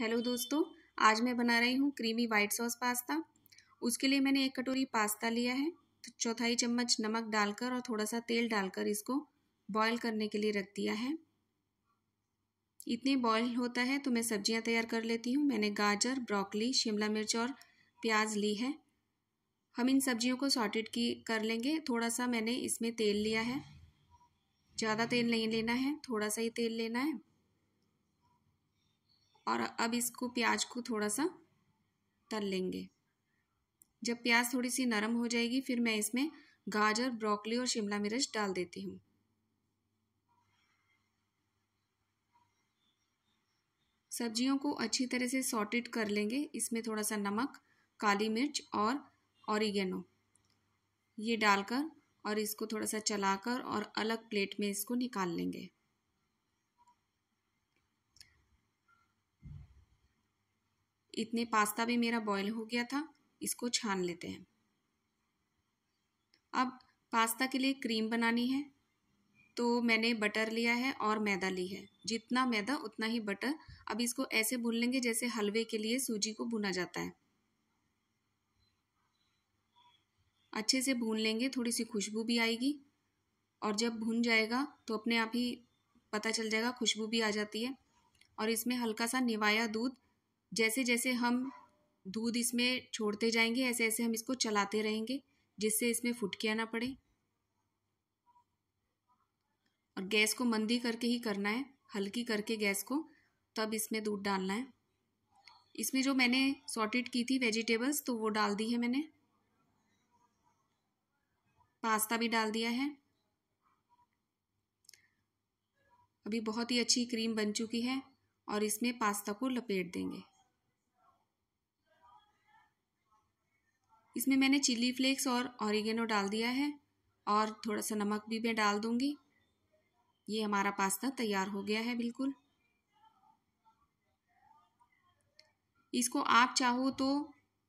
hello दोस्तों आज मैं बना रही हूँ क्रीमी वाइट सॉस पास्ता उसके लिए मैंने एक कटोरी पास्ता लिया है तो चौथाई चम्मच नमक डालकर और थोड़ा सा तेल डालकर इसको बॉईल करने के लिए रख दिया है इतने बॉईल होता है तो मैं सब्जियाँ तैयार कर लेती हूँ मैंने गाजर ब्रोकली शिमला मिर्च और प्याज ली है हम इन सब्जियों को सॉटेड की कर लेंगे थोड़ा सा मैंने इसमें तेल लिया है ज़्यादा तेल नहीं लेना है थोड़ा सा ही तेल लेना है और अब इसको प्याज को थोड़ा सा तल लेंगे जब प्याज थोड़ी सी नरम हो जाएगी फिर मैं इसमें गाजर ब्रोकली और शिमला मिर्च डाल देती हूँ सब्जियों को अच्छी तरह से सॉटेड कर लेंगे इसमें थोड़ा सा नमक काली मिर्च और ऑरिगेनो ये डालकर और इसको थोड़ा सा चलाकर और अलग प्लेट में इसको निकाल लेंगे इतने पास्ता भी मेरा बॉईल हो गया था इसको छान लेते हैं अब पास्ता के लिए क्रीम बनानी है तो मैंने बटर लिया है और मैदा ली है जितना मैदा उतना ही बटर अब इसको ऐसे भून लेंगे जैसे हलवे के लिए सूजी को भुना जाता है अच्छे से भून लेंगे थोड़ी सी खुशबू भी आएगी और जब भून जाएगा तो अपने आप ही पता चल जाएगा खुशबू भी आ जाती है और इसमें हल्का सा निवाया दूध जैसे जैसे हम दूध इसमें छोड़ते जाएंगे ऐसे ऐसे हम इसको चलाते रहेंगे जिससे इसमें फुटकियाँ ना पड़े और गैस को मंदी करके ही करना है हल्की करके गैस को तब इसमें दूध डालना है इसमें जो मैंने सॉटेड की थी वेजिटेबल्स तो वो डाल दी है मैंने पास्ता भी डाल दिया है अभी बहुत ही अच्छी क्रीम बन चुकी है और इसमें पास्ता को लपेट देंगे इसमें मैंने चिली फ्लेक्स और ऑरिगेनो डाल दिया है और थोड़ा सा नमक भी मैं डाल दूंगी ये हमारा पास्ता तैयार हो गया है बिल्कुल इसको आप चाहो तो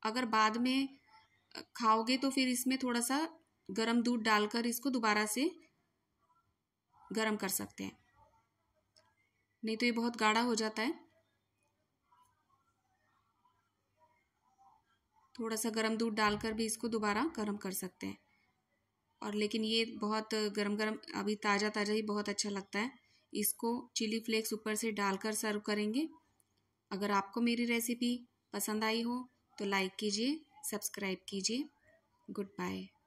अगर बाद में खाओगे तो फिर इसमें थोड़ा सा गरम दूध डालकर इसको दोबारा से गरम कर सकते हैं नहीं तो ये बहुत गाढ़ा हो जाता है थोड़ा सा गर्म दूध डालकर भी इसको दोबारा गर्म कर सकते हैं और लेकिन ये बहुत गर्म गर्म अभी ताज़ा ताज़ा ही बहुत अच्छा लगता है इसको चिली फ्लेक्स ऊपर से डालकर सर्व करेंगे अगर आपको मेरी रेसिपी पसंद आई हो तो लाइक कीजिए सब्सक्राइब कीजिए गुड बाय